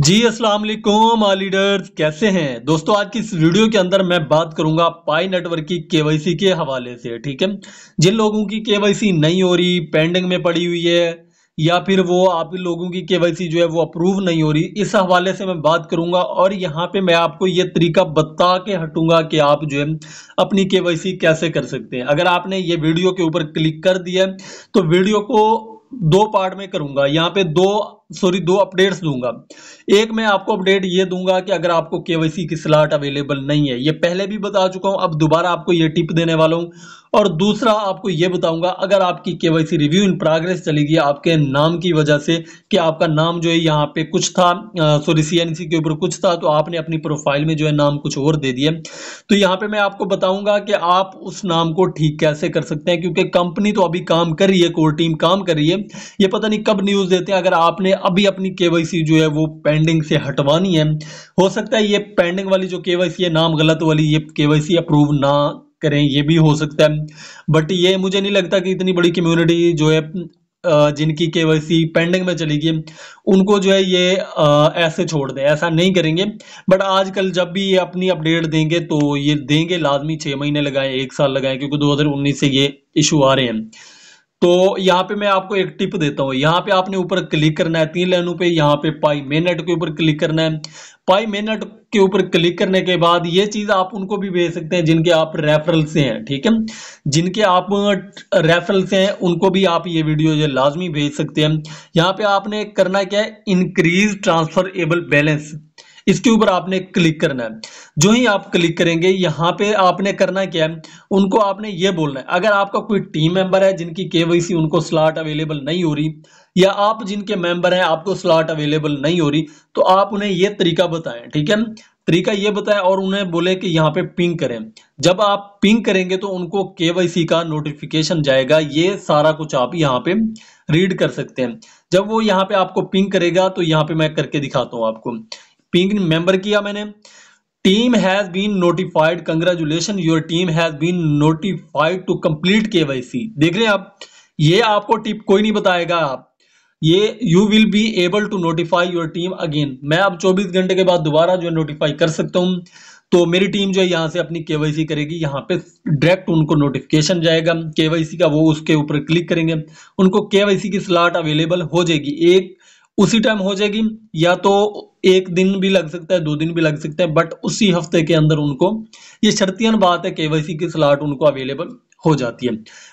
जी अस्सलाम वालेकुम लीडर्स कैसे हैं दोस्तों आज की इस वीडियो के अंदर मैं बात करूंगा पाई नेटवर्क की केवाईसी के हवाले से ठीक है जिन लोगों की केवाईसी नहीं हो रही पेंडिंग में पड़ी हुई है या फिर वो आप लोगों की केवाईसी जो है वो अप्रूव नहीं हो रही इस हवाले से मैं बात करूंगा और यहाँ पे मैं आपको ये तरीका बता के हटूंगा कि आप जो है अपनी केवाईसी कैसे कर सकते हैं अगर आपने ये वीडियो के ऊपर क्लिक कर दिया तो वीडियो को दो पार्ट में करूंगा यहाँ पे दो सॉरी दो अपडेट्स दूंगा एक मैं आपको अपडेट ये दूंगा कि अगर आपको केवाईसी की स्लॉट अवेलेबल नहीं है ये पहले भी बता चुका हूं अब दोबारा आपको ये टिप देने वाला हूं और दूसरा आपको ये बताऊंगा अगर आपकी केवाईसी रिव्यू इन प्रोग्रेस चली गई आपके नाम की वजह से कि आपका नाम जो है यहाँ पे कुछ था सॉरी सी के ऊपर कुछ था तो आपने अपनी प्रोफाइल में जो है नाम कुछ और दे दिया तो यहाँ पे मैं आपको बताऊंगा कि आप उस नाम को ठीक कैसे कर सकते हैं क्योंकि कंपनी तो अभी काम कर रही है कोर टीम काम कर रही है ये पता नहीं कब न्यूज़ देते हैं अगर आपने अभी अपनी सी जो है वो पेंडिंग से हटवानी है हो सकता है ये पेंडिंग वाली जो सी है नाम गलत वाली ये सी अप्रूव ना करें ये भी हो सकता है बट ये मुझे नहीं लगता कि इतनी बड़ी कम्युनिटी जो है जिनकी के वाई पेंडिंग में चली गई उनको जो है ये ऐसे छोड़ दें ऐसा नहीं करेंगे बट आजकल जब भी ये अपनी अपडेट देंगे तो ये देंगे लाजमी छः महीने लगाएं एक साल लगाएं क्योंकि 2019 से ये इशू आ रहे हैं तो यहाँ पे मैं आपको एक टिप देता हूँ यहाँ पे आपने ऊपर क्लिक करना है तीन लाइनों पे यहाँ पे पाई मेनेट के ऊपर क्लिक करना है पाई मेनेट के ऊपर क्लिक करने के बाद ये चीज़ आप उनको भी भेज सकते हैं जिनके आप रेफरल से हैं ठीक है जिनके आप रेफरल से हैं उनको भी आप ये वीडियो जो लाजमी भेज सकते हैं यहाँ पे आपने करना क्या है इंक्रीज ट्रांसफर एबल बैलेंस इसके ऊपर आपने क्लिक करना है जो ही आप क्लिक करेंगे यहाँ पे आपने करना क्या है उनको आपने ये बोलना है अगर आपका कोई टीम मेंबर है जिनकी केवाईसी उनको स्लॉट अवेलेबल नहीं हो रही या आप जिनके मेंबर हैं आपको स्लॉट अवेलेबल नहीं हो रही तो आप उन्हें ये तरीका बताएं ठीक है तरीका ये बताएं और उन्हें बोले कि यहाँ पे पिंग करें जब आप पिंग करेंगे तो उनको के का नोटिफिकेशन जाएगा ये सारा कुछ आप यहाँ पे रीड कर सकते हैं जब वो यहाँ पे आपको पिंग करेगा तो यहाँ पे मैं करके दिखाता हूँ आपको पिंग मेंबर किया मैंने team has been notified congratulation your team has been notified to complete KYC देख रहे हैं आप ये आपको टिप कोई नहीं बताएगा आप ये you will be able to notify your team again मैं अब 24 घंटे के बाद दोबारा जो नोटिफाई कर सकता हूँ तो मेरी टीम जो है यहाँ से अपनी के करेगी यहाँ पे डायरेक्ट उनको नोटिफिकेशन जाएगा के का वो उसके ऊपर क्लिक करेंगे उनको के की स्लॉट अवेलेबल हो जाएगी एक उसी टाइम हो जाएगी या तो एक दिन भी लग सकता है दो दिन भी लग सकता है बट उसी हफ्ते के अंदर उनको ये शर्तियन बात है केवाईसी की स्लाट उनको अवेलेबल हो जाती है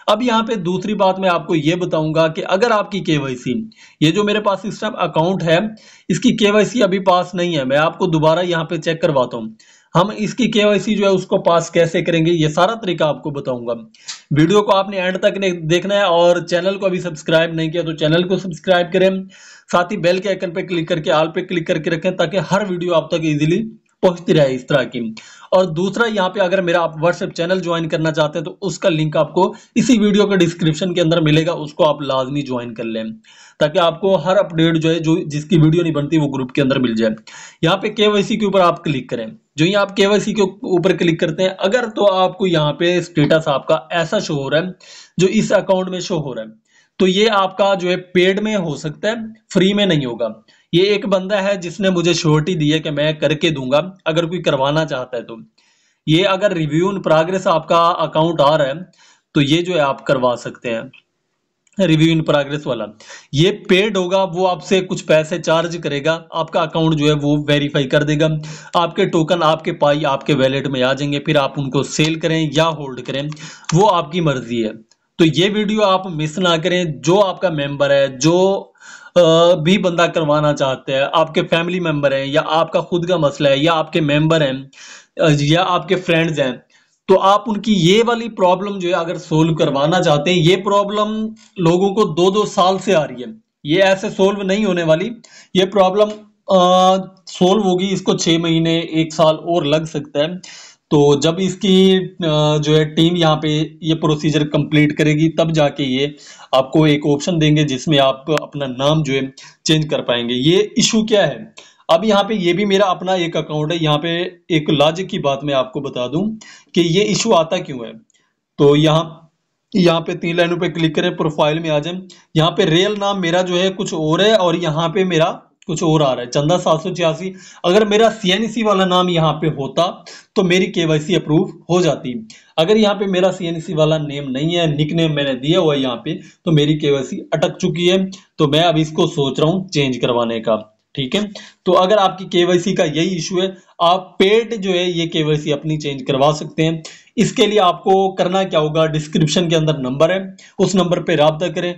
अब यहाँ पे दूसरी बात मैं आपको ये बताऊंगा कि अगर आपकी केवाईसी ये जो मेरे पास इस टाइम अकाउंट है इसकी केवाईसी अभी पास नहीं है मैं आपको दोबारा यहाँ पे चेक करवाता हूँ हम इसकी केवाईसी जो है उसको पास कैसे करेंगे ये सारा तरीका आपको बताऊंगा वीडियो को आपने एंड तक देखना है और चैनल को अभी सब्सक्राइब नहीं किया तो चैनल को सब्सक्राइब करें साथ ही बेल के आइकन पे क्लिक करके आल पे क्लिक करके रखें ताकि हर वीडियो आप तक इजीली पहुंचती रहे इस तरह की और दूसरा यहाँ पे अगर मेरा आप व्हाट्सएप चैनल ज्वाइन करना चाहते हैं तो उसका लिंक आपको इसी वीडियो के डिस्क्रिप्शन के अंदर मिलेगा उसको आप लाजमी ज्वाइन कर लें ताकि आपको हर अपडेट जो है जो जिसकी वीडियो नहीं बनती वो ग्रुप के अंदर मिल जाए यहाँ पे केवाईसी के ऊपर आप क्लिक करें जो ही आप केवाईसी के ऊपर क्लिक करते हैं अगर तो आपको यहाँ पे स्टेटस आपका ऐसा शो हो रहा है जो इस अकाउंट में शो हो रहा है तो ये आपका जो है पेड में हो सकता है फ्री में नहीं होगा ये एक बंदा है जिसने मुझे श्योरिटी दी है कि मैं करके दूंगा अगर कोई करवाना चाहता है तो ये अगर रिव्यू इन प्रोग्रेस आपका अकाउंट आ रहा है तो ये जो है आप करवा सकते हैं रिव्यू इन प्रोग्रेस वाला ये पेड होगा वो आपसे कुछ पैसे चार्ज करेगा आपका अकाउंट जो है वो वेरीफाई कर देगा आपके टोकन आपके पाई आपके वैलेट में आ जाएंगे फिर आप उनको सेल करें या होल्ड करें वो आपकी मर्जी है तो ये वीडियो आप मिस ना करें जो आपका मेंबर है जो भी बंदा करवाना चाहते हैं आपके फैमिली मेंबर हैं या आपका खुद का मसला है या आपके मेंबर हैं या आपके फ्रेंड्स हैं तो आप उनकी ये वाली प्रॉब्लम जो है अगर सोल्व करवाना चाहते हैं ये प्रॉब्लम लोगों को दो दो साल से आ रही है ये ऐसे सोल्व नहीं होने वाली ये प्रॉब्लम सोल्व होगी इसको छः महीने एक साल और लग सकता है तो जब इसकी जो है टीम यहाँ पे ये प्रोसीजर कंप्लीट करेगी तब जाके ये आपको एक ऑप्शन देंगे जिसमें आप अपना नाम जो है चेंज कर पाएंगे ये इशू क्या है अब यहाँ पे ये भी मेरा अपना एक अकाउंट है यहाँ पे एक लॉजिक की बात मैं आपको बता दूं कि ये इशू आता क्यों है तो यहाँ यहाँ पे तीन लाइनों पे क्लिक करें प्रोफाइल में आ जाए यहाँ पे रियल नाम मेरा जो है कुछ और है और यहाँ पे मेरा कुछ और आ रहा है चंदा सात सौ छियासी अगर मेरा सी वाला नाम यहाँ पे होता तो मेरी केवाईसी अप्रूव हो जाती अगर यहाँ पे मेरा सी वाला नेम नहीं है निक नेम मैंने दिया हुआ है यहाँ पे तो मेरी केवाईसी अटक चुकी है तो मैं अब इसको सोच रहा हूँ चेंज करवाने का ठीक है तो अगर आपकी केवाईसी का यही इशू है आप पेड जो है ये केवाईसी अपनी चेंज करवा सकते हैं इसके लिए आपको करना क्या होगा डिस्क्रिप्शन के अंदर नंबर है उस नंबर पर रबता करें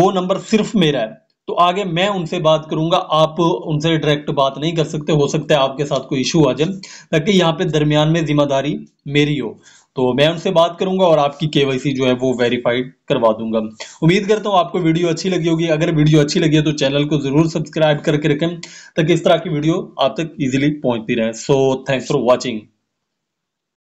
वो नंबर सिर्फ मेरा है तो आगे मैं उनसे बात करूंगा आप उनसे डायरेक्ट बात नहीं कर सकते हो सकता है आपके साथ कोई इशू आ जाए ताकि यहाँ पे दरमियान में जिम्मेदारी मेरी हो तो मैं उनसे बात करूंगा और आपकी केवाईसी जो है वो वेरीफाइड करवा दूंगा उम्मीद करता हूँ आपको वीडियो अच्छी लगी होगी अगर वीडियो अच्छी लगी है तो चैनल को जरूर सब्सक्राइब करके रखें ताकि इस तरह की वीडियो आप तक ईजिली पहुंचती रहे सो थैंक्स फॉर वॉचिंग